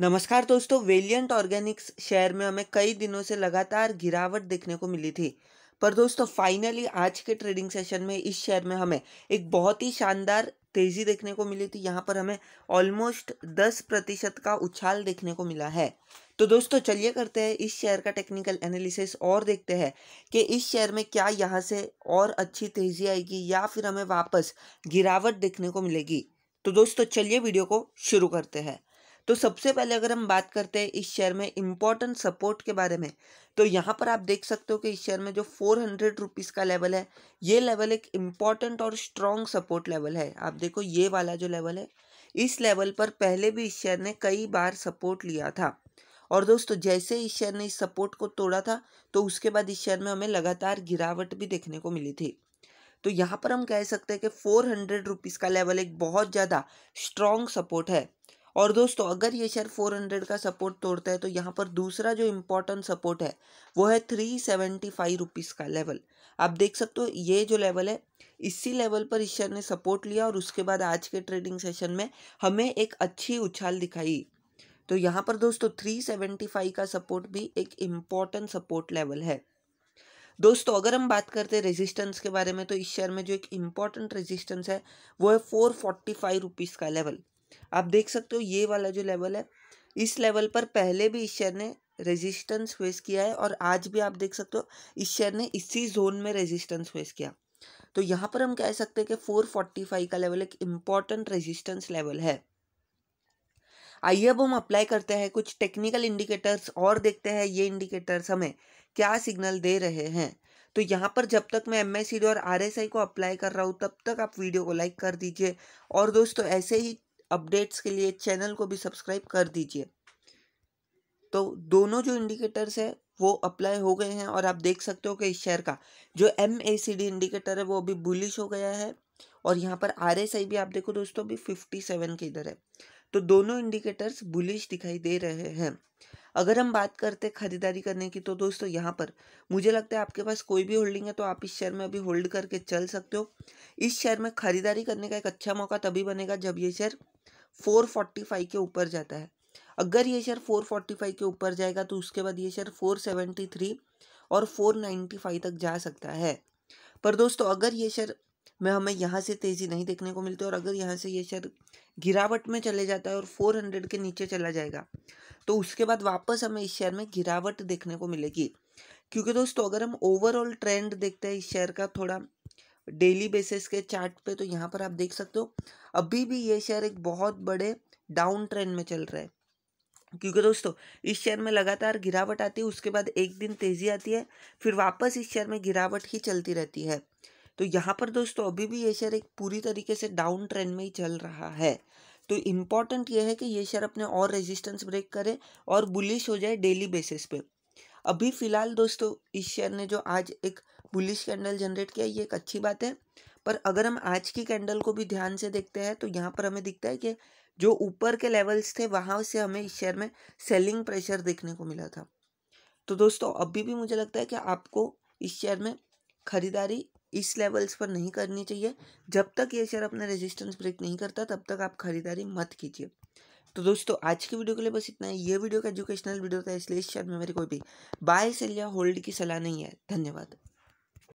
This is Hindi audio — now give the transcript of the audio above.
नमस्कार दोस्तों वेलियंट ऑर्गेनिक्स शेयर में हमें कई दिनों से लगातार गिरावट देखने को मिली थी पर दोस्तों फाइनली आज के ट्रेडिंग सेशन में इस शेयर में हमें एक बहुत ही शानदार तेज़ी देखने को मिली थी यहाँ पर हमें ऑलमोस्ट दस प्रतिशत का उछाल देखने को मिला है तो दोस्तों चलिए करते हैं इस शेयर का टेक्निकल एनालिसिस और देखते हैं कि इस शेयर में क्या यहाँ से और अच्छी तेज़ी आएगी या फिर हमें वापस गिरावट देखने को मिलेगी तो दोस्तों चलिए वीडियो को शुरू करते हैं तो सबसे पहले अगर हम बात करते हैं इस शेयर में इम्पोर्टेंट सपोर्ट के बारे में तो यहाँ पर आप देख सकते हो कि इस शेयर में जो फोर हंड्रेड रुपीज़ का लेवल है ये लेवल एक इम्पॉर्टेंट और स्ट्रॉन्ग सपोर्ट लेवल है आप देखो ये वाला जो लेवल है इस लेवल पर पहले भी इस शेयर ने कई बार सपोर्ट लिया था और दोस्तों जैसे इस शेयर ने इस सपोर्ट को तोड़ा था तो उसके बाद इस शेयर में हमें लगातार गिरावट भी देखने को मिली थी तो यहाँ पर हम कह सकते हैं कि फोर हंड्रेड रुपीज़ का लेवल एक बहुत ज़्यादा स्ट्रॉन्ग सपोर्ट है और दोस्तों अगर ये शेयर 400 का सपोर्ट तोड़ता है तो यहाँ पर दूसरा जो इम्पोर्टेंट सपोर्ट है वो है थ्री सेवेंटी फाइव का लेवल आप देख सकते हो ये जो लेवल है इसी लेवल पर इस शेयर ने सपोर्ट लिया और उसके बाद आज के ट्रेडिंग सेशन में हमें एक अच्छी उछाल दिखाई तो यहाँ पर दोस्तों थ्री सेवेंटी फाइव का सपोर्ट भी एक इम्पॉर्टेंट सपोर्ट लेवल है दोस्तों अगर हम बात करते हैं रेजिस्टेंस के बारे में तो इस शेयर में जो एक इम्पॉर्टेंट रेजिस्टेंस है वो है फोर फोर्टी फाइव रुपीज़ का लेवल आप देख सकते हो ये वाला जो लेवल है इस लेवल पर पहले भी इस शेयर ने रेजिस्टेंस फेस किया है और आज भी आप देख सकते हो इस शेयर ने इसी जोन में रेजिस्टेंस फेस किया तो यहाँ पर हम कह सकते हैं कि 445 का लेवल एक इम्पॉर्टेंट रेजिस्टेंस लेवल है आइए अब हम अप्लाई करते हैं कुछ टेक्निकल इंडिकेटर्स और देखते हैं ये इंडिकेटर्स हमें क्या सिग्नल दे रहे हैं तो यहाँ पर जब तक मैं एम और आर को अप्लाई कर रहा हूँ तब तक आप वीडियो को लाइक कर दीजिए और दोस्तों ऐसे ही अपडेट्स के लिए चैनल को भी सब्सक्राइब कर दीजिए तो दोनों जो इंडिकेटर्स है वो अप्लाई हो गए हैं और आप देख सकते हो कि इस शेयर का जो M A C D indicator है वो अभी बुलिश हो गया है और यहाँ पर आर एस आई भी आप देखो दोस्तों अभी फिफ्टी सेवन के इधर है तो दोनों इंडिकेटर्स बुलिश दिखाई दे रहे हैं अगर हम बात करते हैं खरीदारी करने की तो दोस्तों यहाँ पर मुझे लगता है आपके पास कोई भी होल्डिंग है तो आप इस शेयर में अभी होल्ड करके चल सकते हो इस शेयर में खरीदारी करने का एक अच्छा मौका तभी बनेगा जब ये शेयर फोर फोर्टी फाइव के ऊपर जाता है अगर ये शेयर फोर फोर्टी फाइव के ऊपर जाएगा तो उसके बाद ये शेयर फोर सेवेंटी थ्री और फोर नाइन्टी फाइव तक जा सकता है पर दोस्तों अगर ये शेयर में हमें यहाँ से तेज़ी नहीं देखने को मिलती और अगर यहाँ से ये शेयर गिरावट में चले जाता है और फोर हंड्रेड के नीचे चला जाएगा तो उसके बाद वापस हमें इस शेयर में गिरावट देखने को मिलेगी क्योंकि दोस्तों अगर हम ओवरऑल ट्रेंड देखते हैं इस शेयर का थोड़ा डेली बेसिस के चार्ट पे तो यहाँ पर आप देख सकते हो अभी भी ये शेयर एक बहुत बड़े डाउन ट्रेंड में चल रहा है क्योंकि दोस्तों इस शेयर में लगातार गिरावट आती है उसके बाद एक दिन तेज़ी आती है फिर वापस इस शेयर में गिरावट ही चलती रहती है तो यहाँ पर दोस्तों अभी भी ये शेयर एक पूरी तरीके से डाउन ट्रेंड में ही चल रहा है तो इम्पॉर्टेंट ये है कि ये शेयर अपने और रेजिस्टेंस ब्रेक करे और बुलिश हो जाए डेली बेसिस पे अभी फिलहाल दोस्तों इस शेयर ने जो आज एक बुलिश कैंडल जनरेट किया ये एक अच्छी बात है पर अगर हम आज की कैंडल को भी ध्यान से देखते हैं तो यहाँ पर हमें दिखता है कि जो ऊपर के लेवल्स थे वहाँ से हमें इस शेयर में सेलिंग प्रेशर देखने को मिला था तो दोस्तों अभी भी मुझे लगता है कि आपको इस शेयर में खरीदारी इस लेवल्स पर नहीं करनी चाहिए जब तक ये शेयर अपना रेजिस्टेंस ब्रेक नहीं करता तब तक आप खरीदारी मत कीजिए तो दोस्तों आज की वीडियो के लिए बस इतना ही ये वीडियो का एजुकेशनल वीडियो था इसलिए इस शेयर में मेरी कोई भी बाय सेल या होल्ड की सलाह नहीं है धन्यवाद